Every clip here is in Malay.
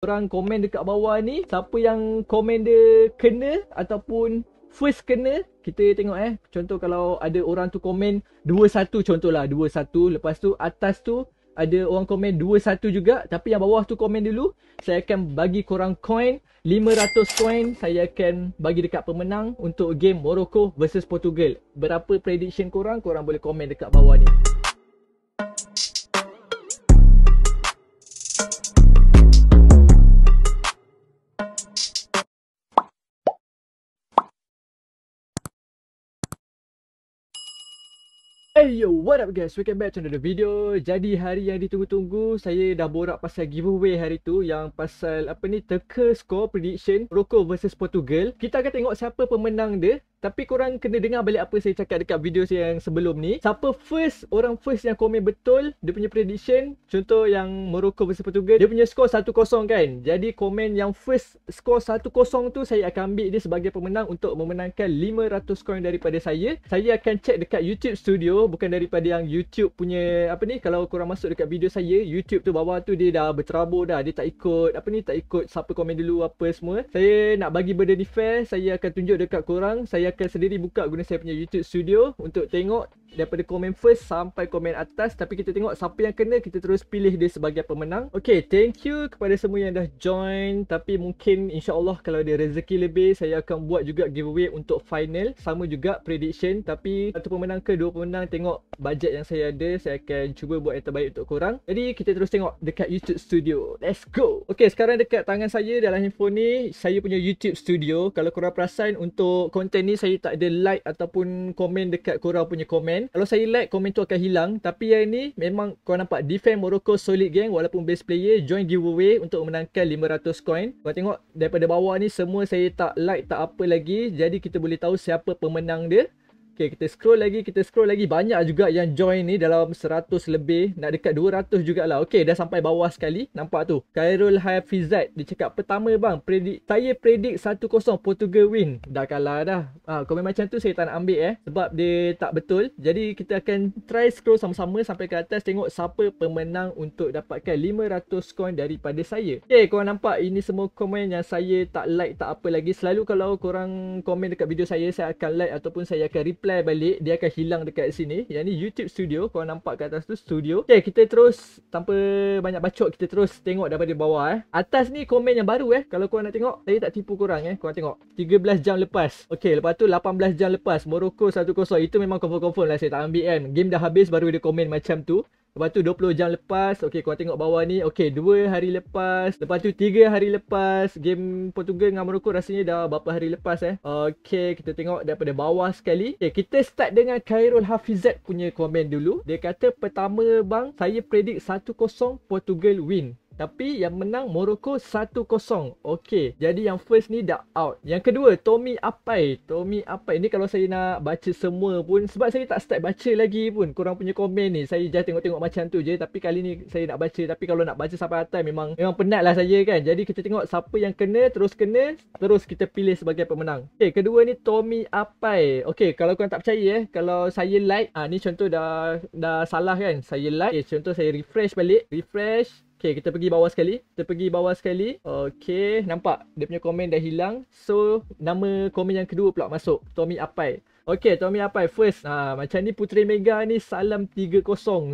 Korang komen dekat bawah ni Siapa yang komen dia kena Ataupun first kena Kita tengok eh Contoh kalau ada orang tu komen 2-1 contohlah 2-1 Lepas tu atas tu ada orang komen 2-1 juga Tapi yang bawah tu komen dulu Saya akan bagi korang coin 500 coin saya akan bagi dekat pemenang Untuk game Morocco vs Portugal Berapa prediction korang Korang boleh komen dekat bawah ni Hey yo, what up guys? Welcome back to another video. Jadi hari yang ditunggu-tunggu, saya dah borak pasal giveaway hari tu yang pasal apa ni teka score prediction Rocco versus Portugal. Kita akan tengok siapa pemenang dia tapi korang kena dengar balik apa saya cakap dekat video saya yang sebelum ni. Siapa first, orang first yang komen betul, dia punya prediction. Contoh yang Morocco versus Portugal, dia punya skor 1-0 kan. Jadi komen yang first skor 1-0 tu, saya akan ambil dia sebagai pemenang untuk memenangkan 500 coin daripada saya. Saya akan check dekat YouTube Studio, bukan daripada yang YouTube punya, apa ni, kalau korang masuk dekat video saya, YouTube tu bawah tu dia dah berterabur dah. Dia tak ikut, apa ni, tak ikut siapa komen dulu, apa semua. Saya nak bagi benda ni fair, saya akan tunjuk dekat korang. Saya akan sendiri buka guna saya punya YouTube studio untuk tengok daripada komen first sampai komen atas tapi kita tengok siapa yang kena kita terus pilih dia sebagai pemenang Okay, thank you kepada semua yang dah join tapi mungkin insyaAllah kalau ada rezeki lebih saya akan buat juga giveaway untuk final sama juga prediction tapi satu pemenang ke dua pemenang tengok budget yang saya ada saya akan cuba buat yang terbaik untuk korang jadi kita terus tengok dekat YouTube studio let's go Okay, sekarang dekat tangan saya dalam handphone ni saya punya YouTube studio kalau korang perasan untuk konten ni saya tak ada like ataupun komen dekat korang punya komen. Kalau saya like, komen tu akan hilang. Tapi yang ni memang korang nampak defend Morocco solid gang walaupun base player join giveaway untuk menangkan 500 coin. Korang tengok daripada bawah ni semua saya tak like tak apa lagi. Jadi kita boleh tahu siapa pemenang dia. Okay, kita scroll lagi, kita scroll lagi. Banyak juga yang join ni dalam 100 lebih. Nak dekat 200 jugalah. Okay, dah sampai bawah sekali. Nampak tu. Khairul Hafizat. Dia cakap, pertama bang, predict, saya predik 1-0 Portugal win. Dah kalah dah. Ha, komen macam tu saya tak nak ambil eh. Sebab dia tak betul. Jadi, kita akan try scroll sama-sama sampai ke atas. Tengok siapa pemenang untuk dapatkan 500 coin daripada saya. Okay, korang nampak ini semua komen yang saya tak like tak apa lagi. Selalu kalau korang komen dekat video saya, saya akan like ataupun saya akan reply reply balik dia akan hilang dekat sini yang ni YouTube studio kau nampak kat atas tu studio okey kita terus tanpa banyak bacot kita terus tengok daripada bawah eh atas ni komen yang baru eh kalau kau nak tengok saya tak tipu korang eh kau tengok 13 jam lepas okey lepas tu 18 jam lepas Morocco 1-0 itu memang confirm-confirm lah saya tak ambil kan game dah habis baru dia komen macam tu Lepas tu 20 jam lepas Okay korang tengok bawah ni Okay 2 hari lepas Lepas tu 3 hari lepas Game Portugal dengan Morocco Rasanya dah berapa hari lepas eh Okay kita tengok daripada bawah sekali Okay kita start dengan Khairul Hafizat punya komen dulu Dia kata pertama bang Saya predict 1-0 Portugal win tapi yang menang Morocco 1-0. Okey. Jadi yang first ni dah out. Yang kedua Tommy Apai. Tommy Apai. Ini kalau saya nak baca semua pun. Sebab saya tak start baca lagi pun. Korang punya komen ni. Saya just tengok-tengok macam tu je. Tapi kali ni saya nak baca. Tapi kalau nak baca sampai atas memang memang penat lah saya kan. Jadi kita tengok siapa yang kena. Terus kena. Terus kita pilih sebagai pemenang. Okey. Kedua ni Tommy Apai. Okey. Kalau korang tak percaya eh. Kalau saya like. Ha, ni contoh dah dah salah kan. Saya like. Okay, eh, contoh saya refresh balik. Refresh. Okay, kita pergi bawah sekali. Kita pergi bawah sekali. Okay, nampak? Dia punya komen dah hilang. So, nama komen yang kedua pula masuk. Tommy Apai. Okay, Tommy Apai. First, ha, macam ni Putri Mega ni salam 3-0.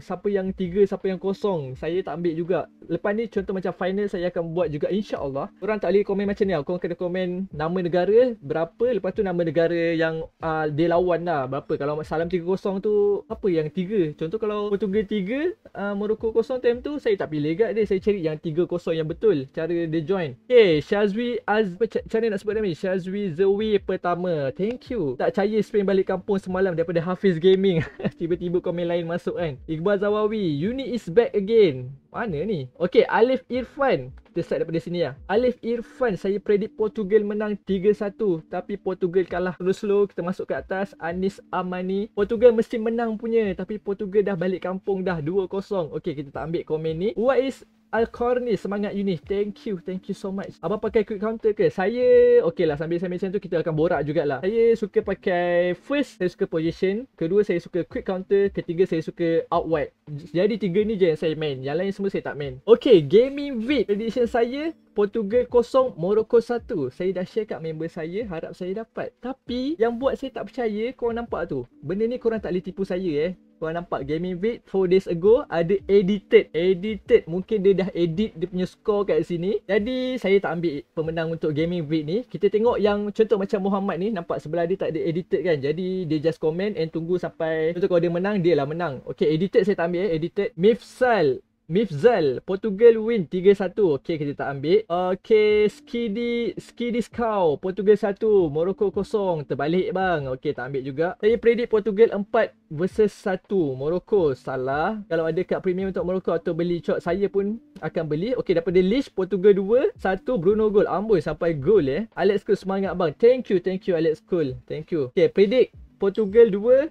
Siapa yang 3, siapa yang kosong. Saya tak ambil juga. Lepas ni contoh macam final saya akan buat juga insya Allah. Korang tak boleh komen macam ni lah. Korang kena komen nama negara berapa. Lepas tu nama negara yang uh, dia lawan lah. Berapa. Kalau salam 3-0 tu, apa yang 3? Contoh kalau Portugal 3, uh, ah, Morocco kosong time tu, saya tak pilih kat dia. Saya cari yang 3-0 yang betul. Cara dia join. Okay, Shazwi Az... Macam mana nak sebut nama ni? Syazwi Zewi pertama. Thank you. Tak percaya Spain Kevin balik kampung semalam daripada Hafiz Gaming. Tiba-tiba komen lain masuk kan. Iqbal Zawawi, Uni is back again. Mana ni? Okay, Alif Irfan. Kita start daripada sini lah. Alif Irfan, saya predict Portugal menang 3-1. Tapi Portugal kalah terus slow. Kita masuk ke atas. Anis Amani. Portugal mesti menang punya. Tapi Portugal dah balik kampung dah 2-0. Okay, kita tak ambil komen ni. What is al ni semangat you Thank you Thank you so much Abang pakai quick counter ke? Saya Okay lah sambil sambil macam tu Kita akan borak jugalah Saya suka pakai First Saya suka position Kedua saya suka quick counter Ketiga saya suka out wide Jadi tiga ni je yang saya main Yang lain semua semua saya tak main. Okay, gaming VIP prediction saya Portugal 0, Morocco 1. Saya dah share kat member saya, harap saya dapat. Tapi yang buat saya tak percaya, kau nampak tu. Benda ni kau tak boleh tipu saya eh. Kau nampak gaming vid 4 days ago ada edited. Edited. Mungkin dia dah edit dia punya score kat sini. Jadi saya tak ambil pemenang untuk gaming vid ni. Kita tengok yang contoh macam Muhammad ni. Nampak sebelah dia tak ada edited kan. Jadi dia just comment and tunggu sampai. Contoh kau dia menang, dia lah menang. Okay edited saya tak ambil eh. Edited. Mifsal. Mifzal Portugal win 3-1 okey kita tak ambil Okey, Skidi Skidi Skau Portugal 1 Morocco kosong Terbalik bang okey, tak ambil juga Saya predict Portugal 4 Versus 1 Morocco Salah Kalau ada kad premium untuk Morocco Atau beli cok Saya pun akan beli Okey, daripada Leash Portugal 2 1 Bruno goal Amboi sampai goal eh Alex Cool semangat bang Thank you Thank you Alex Cool Thank you Okey, predict Portugal 2 1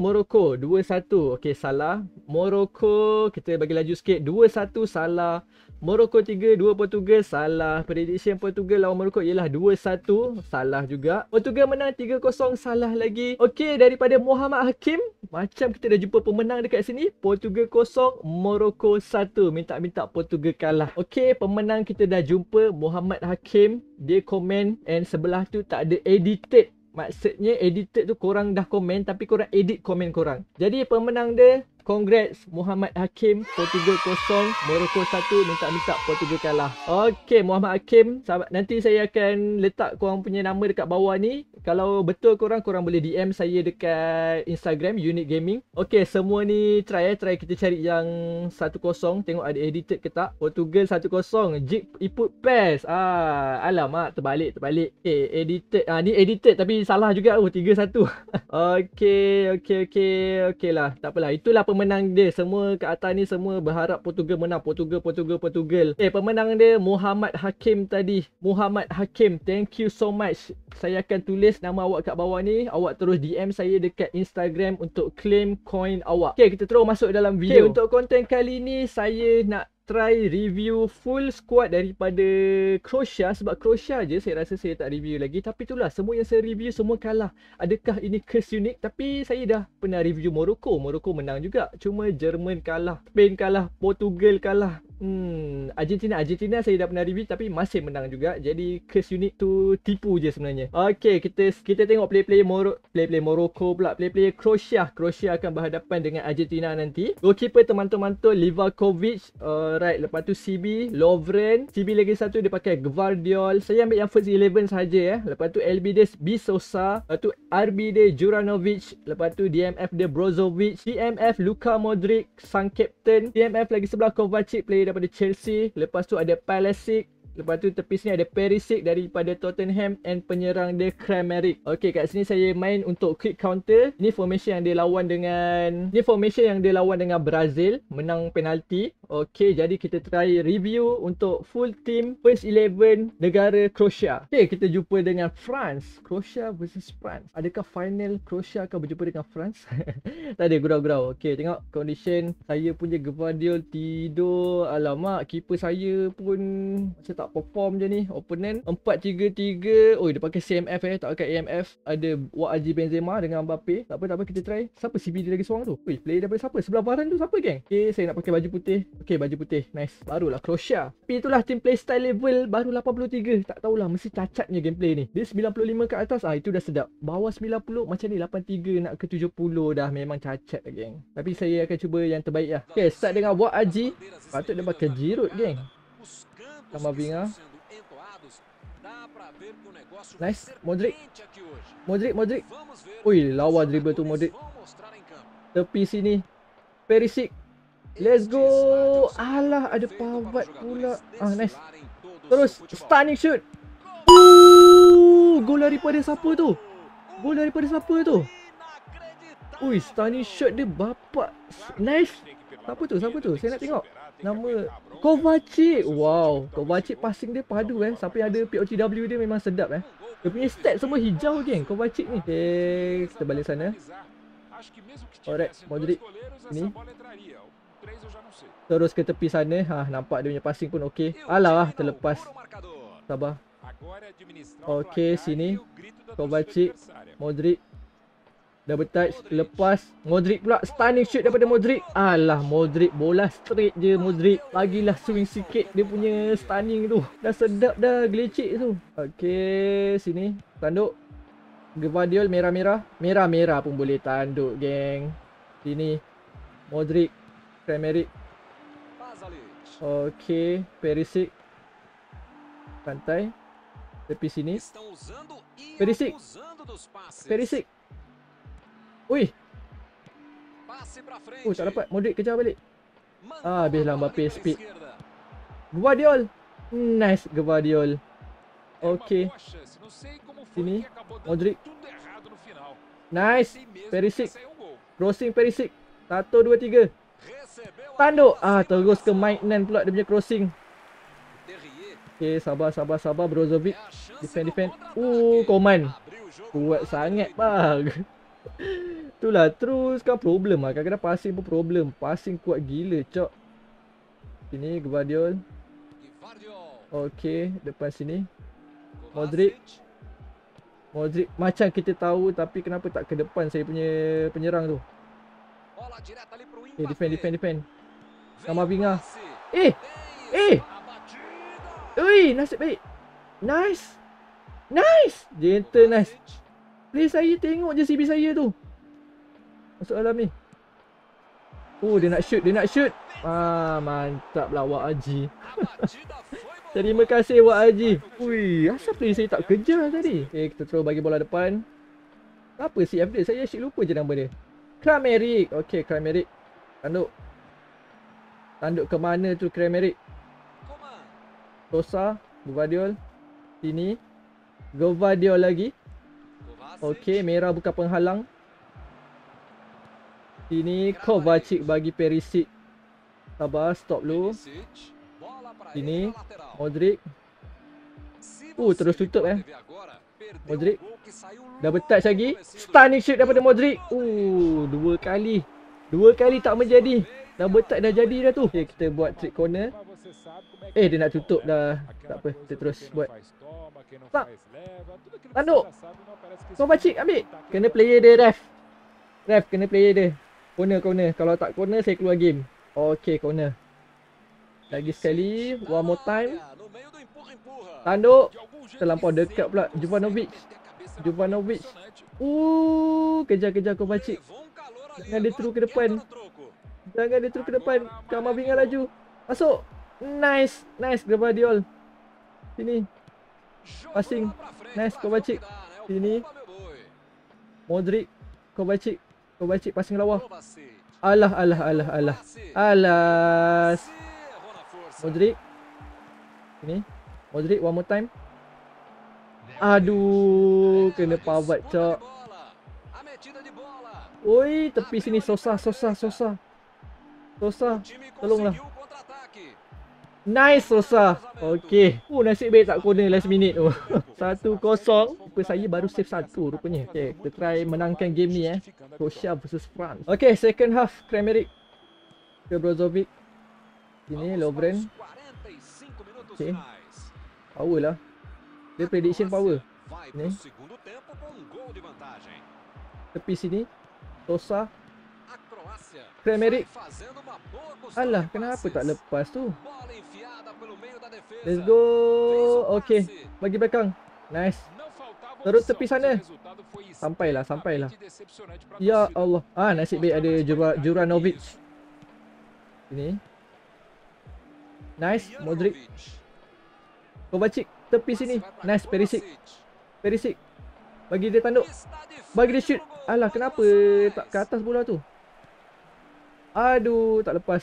Morocco 2 1 okey salah Morocco kita bagi laju sikit 2 1 salah Morocco 3 2 Portugal salah prediction Portugal lawan Morocco ialah 2 1 salah juga Portugal menang 3 0 salah lagi okey daripada Muhammad Hakim macam kita dah jumpa pemenang dekat sini Portugal 0 Morocco 1 minta-minta Portugal kalah okey pemenang kita dah jumpa Muhammad Hakim dia komen and sebelah tu tak ada edited Maksudnya edited tu korang dah komen tapi korang edit komen korang. Jadi pemenang dia Congrats Muhammad Hakim Portugal kosong Morocco satu Minta-minta Portugal kalah Okay Muhammad Hakim Nanti saya akan Letak korang punya nama Dekat bawah ni Kalau betul korang Korang boleh DM saya Dekat Instagram Unit Gaming Okay semua ni Try eh Try kita cari yang satu kosong Tengok ada edited ke tak Portugal satu kosong, Jeep Iput Pass ah, Alamak Terbalik Terbalik Eh edited ah, Ni edited Tapi salah juga oh, tiga satu. Okay Okay Okay Okay lah Tak apalah Itulah pem- pemenang dia semua kat atas ni semua berharap Portugal menang Portugal Portugal Portugal eh pemenang dia Muhammad Hakim tadi Muhammad Hakim thank you so much saya akan tulis nama awak kat bawah ni awak terus DM saya dekat Instagram untuk claim coin awak okey kita terus masuk dalam video okay, untuk konten kali ni saya nak try review full squad daripada Croatia sebab Croatia je saya rasa saya tak review lagi tapi itulah semua yang saya review semua kalah adakah ini curse unique tapi saya dah pernah review Morocco Morocco menang juga cuma Jerman kalah Spain kalah Portugal kalah Hmm, Argentina Argentina saya dah pernah review tapi masih menang juga. Jadi Chris unit tu tipu je sebenarnya. Okey, kita kita tengok play-play Moro play-play Morocco pula, play-play Croatia. Croatia akan berhadapan dengan Argentina nanti. Goalkeeper teman-teman tu Livakovic, alright. Uh, lepas tu CB, Lovren, CB lagi satu dia pakai Gvardiol. Saya ambil yang first 11 saja ya. Eh. Lepas tu LB dia Bisosa, lepas tu RB dia Juranovic, lepas tu DMF dia Brozovic, DMF Luka Modric, sang captain, DMF lagi sebelah Kovacic player daripada Chelsea. Lepas tu ada Palasic. Lepas tu tepi sini ada Perisic daripada Tottenham and penyerang dia Kramerick. Okey kat sini saya main untuk quick counter. Ini formation yang dia lawan dengan ini formation yang dia lawan dengan Brazil menang penalti. Okey jadi kita try review untuk full team first 11 negara Croatia. Okey kita jumpa dengan France. Croatia versus France. Adakah final Croatia akan berjumpa dengan France? tak ada gurau-gurau. Okey tengok condition saya punya Gvardiol tidur. Alamak keeper saya pun saya tak tak perform je ni Opponent 4-3-3 Oi dia pakai CMF eh Tak pakai AMF Ada Wak Benzema Dengan Mbappe Tak apa tak apa kita try Siapa CB dia lagi seorang tu Oi player daripada siapa Sebelah Varan tu siapa geng Okay saya nak pakai baju putih Okay baju putih Nice Barulah Croatia Tapi itulah team style level Baru 83 Tak tahulah Mesti cacatnya gameplay ni Dia 95 ke atas ah Itu dah sedap Bawah 90 Macam ni 83 nak ke 70 Dah memang cacat geng Tapi saya akan cuba yang terbaik lah Okay start dengan Wak Patut dia pakai jirut geng Camavinga. Nice, Modric. Modric, Modric. Ui, lawa dribble tu Modric. Tepi sini. Perisik, Let's go. Alah, ada pavat pula. Ah, nice. Terus, stunning shoot. Uh, gol daripada siapa tu? Gol daripada siapa tu? Ui, stunning shot dia bapak. Nice. Siapa tu? Siapa tu? Saya nak tengok. Nama Kovacic Wow Kovacic passing dia padu eh Sampai ada POTW dia memang sedap eh Dia punya stat semua hijau geng eh, Kovacic ni Okay Kita balik sana Alright Modric Ni Terus ke tepi sana ha, Nampak dia punya passing pun okey. Alah terlepas Sabar Okey, sini Kovacic Modric Double touch lepas Modric pula stunning shoot daripada Modric. Alah Modric bola straight je Modric. Bagilah swing sikit dia punya stunning tu. Dah sedap dah gelecek tu. Okay sini tanduk. Gvardiol merah-merah. Merah-merah pun boleh tanduk geng. Sini Modric Kramerik. Okay Perisic. Pantai. Tepi sini. E Perisic. Perisic. Ui. Passe para frente. Oh, tak dapat. Modric kejar balik. Ah, habislah Mbappe speed. Guardiol. Nice Guardiol. Okay, Sini. Modric. Nice. Perisic. Crossing Perisic. 1 dua tiga. Tanduk. Ah, terus ke Maitland pula dia punya crossing. Okey, sabar sabar sabar Brozovic. E defend defend. Uh, Coman. Kuat sangat bang. Itulah terus kan problem lah Kadang-kadang passing pun problem Passing kuat gila cok Sini Gvardiol Okay depan sini Modric Modric macam kita tahu tapi kenapa tak ke depan saya punya penyerang tu Eh defend defend defend Sama Vinga Eh Eh Ui nasib baik Nice Nice Gentle nice Play saya tengok je CB saya tu Masuk dalam ni Oh dia nak shoot Dia nak shoot ah, Mantap lah Wak Haji Terima kasih Wak Haji Ui Asal player saya tak kerja tadi Okay eh, kita terus bagi bola depan Apa CF dia Saya asyik lupa je nama dia Krameric Okay Krameric Tanduk Tanduk ke mana tu Krameric Tosa Guvadiol Sini Guvadiol lagi Okay Merah bukan penghalang Sini Kovacic bagi Perisic Sabar stop lu. Ini Modric Oh terus tutup eh Modric Double touch lagi Stunning shoot daripada Modric Oh dua kali Dua kali tak menjadi Double touch dah jadi dah tu okay, Kita buat trick corner Eh dia nak tutup dah Tak apa kita terus buat Tak Tanduk Kovacic ambil Kena player dia ref Ref kena player dia Corner, corner. Kalau tak corner, saya keluar game. Okay, corner. Lagi sekali. One more time. Tanduk. Terlampau dekat pula. Jovanovic. Jovanovic. Uh, kejar-kejar Kovacic. Jangan dia teru ke depan. Jangan dia teru ke depan. Kamar bingar laju. Masuk. Nice. Nice, Gravadiol. Sini. Passing. Nice, Kovacic. Sini. Modric. Kovacic. Cuba cik passing lawa. Alah alah alah alah. Alas. Modric. Ini. Modric one more time. Aduh, kena pavat cak. Oi, tepi sini susah susah susah. Susah. Tolonglah. Nice Sosa Okay Oh nasib baik tak corner last minute tu Satu kosong, Keeper saya baru save satu rupanya Okay kita try menangkan game ni eh Rosia versus France Okay second half Kramerik Ke Brozovic Ini Lovren Okay Power lah Dia prediction power Ini Tepi sini Sosa Kramerik Alah kenapa tak lepas tu Let's go. Okay. Bagi belakang. Nice. Terus tepi sana. Sampailah, sampailah. Ya Allah. Ah, nasib baik ada Jura, Juranovic. Ini. Nice, Modric. Kovacic, tepi sini. Nice, Perisic. Perisic. Bagi dia tanduk. Bagi dia shoot. Alah, kenapa tak ke atas bola tu? Aduh, tak lepas.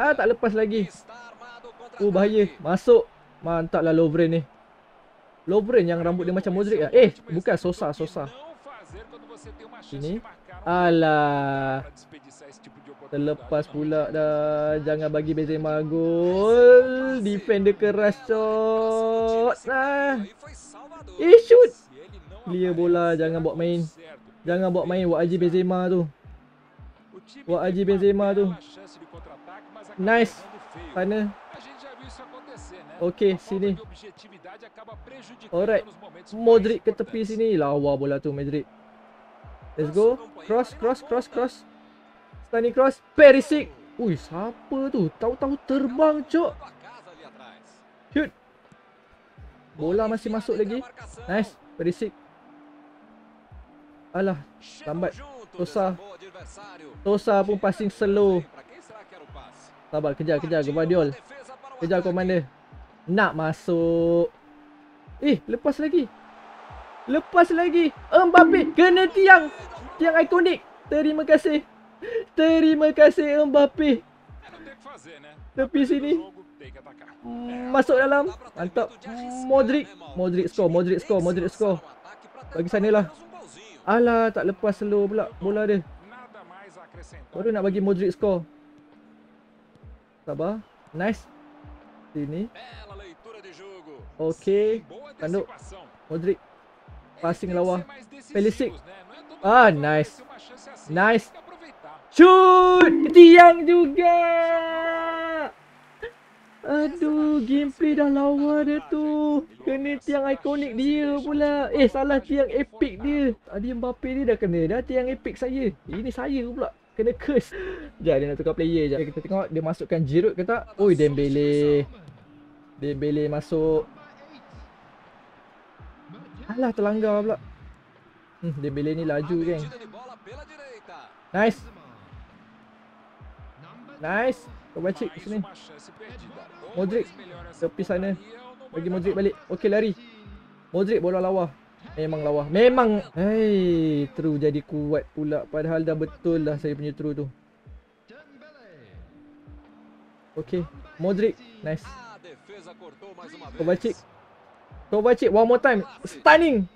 Ah, tak lepas lagi. Oh bahaya Masuk Mantap lah Lovren ni Lovren yang rambut dia macam Modric lah Eh bukan Sosa Sosa Sini Alah Terlepas pula dah Jangan bagi Benzema gol Defend dia keras cok ah. Eh shoot Clear bola jangan buat main Jangan buat main wajib Haji Benzema tu O Adi Benzema tu. Nice. Final. Okay, sini. Alright. Modric ke tepi sini. Lawa bola tu, Madrid. Let's go. Cross, cross, cross, cross. Stunning cross. Perisik. Ui, siapa tu? Tahu-tahu terbang, cok. Shoot. Bola masih masuk lagi. Nice. Perisik. Alah, lambat. Tosa Tosa pun passing slow Sabar kejar kejar Gevardiol Kejar mana? Nak masuk Eh lepas lagi Lepas lagi Mbappe kena tiang Tiang ikonik Terima kasih Terima kasih Mbappe Tepi sini Masuk dalam Mantap Modric Modric score Modric score Modric score Bagi lah. Alah tak lepas slow pula bola dia. Baru nak bagi Modric score. Sabar. Nice. Sini. Okay. Tanduk. Modric. Passing lawa. Pelisic. Ah nice. Nice. Shoot! Tiang juga! Aduh, gameplay dah lawa dia tu. Kena tiang ikonik dia pula. Eh, salah tiang epic dia. Adi Mbappe ni dah kena dah tiang epic saya. Ini saya pula. Kena curse. Sekejap, dia nak tukar player sekejap. Kita tengok dia masukkan Giroud ke tak. Ui, Dembele. Dembele masuk. Alah, terlanggar pula. Hmm, Dembele ni laju geng. Nice. Nice. Kau baca sini Modric Tepi sana Bagi Modric balik Okey lari Modric bola lawa Memang lawa Memang Hei True jadi kuat pula Padahal dah betul lah saya punya true tu Okey Modric Nice Kovacic Kovacic one more time Stunning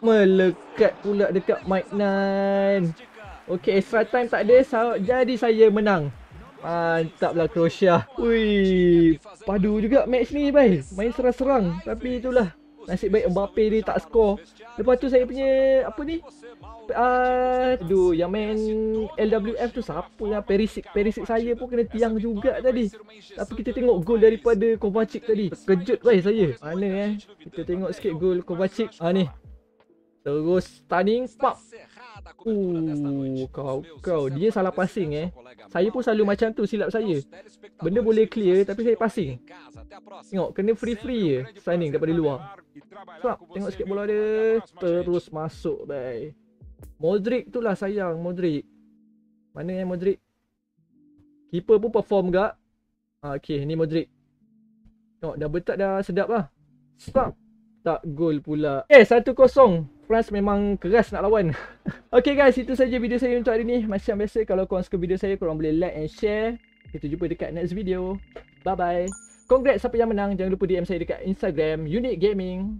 Melekat pula dekat Mike 9 Okey extra time takde, so, Jadi saya menang Mantaplah Croatia. Ui, padu juga match ni baik Main serang-serang tapi itulah. Nasib baik Mbappe ni tak skor. Lepas tu saya punya apa ni? Ah, aduh, yang main LWF tu siapa yang lah? Perisik Perisik saya pun kena tiang juga tadi. Tapi kita tengok gol daripada Kovacic tadi. Terkejut baik saya. Mana eh? Kita tengok sikit gol Kovacic. Ha ni. Terus stunning pop. Ooh, kau kau dia salah passing eh. Saya pun selalu eh. macam tu silap saya. Benda boleh clear tapi saya passing. Tengok kena free free je signing daripada luar. Lah, Sebab tengok sikit bola dia terus masuk bai. Modric tu lah sayang Modric. Mana yang eh, Modric? Keeper pun perform gak. Ah, okay ni Modric. Tengok dah betak dah sedap lah. Stop, tak gol pula. Eh 1-0. France memang keras nak lawan. okay guys, itu saja video saya untuk hari ni. Macam yang biasa, kalau korang suka video saya, korang boleh like and share. Kita jumpa dekat next video. Bye-bye. Congrats siapa yang menang. Jangan lupa DM saya dekat Instagram, Unique Gaming.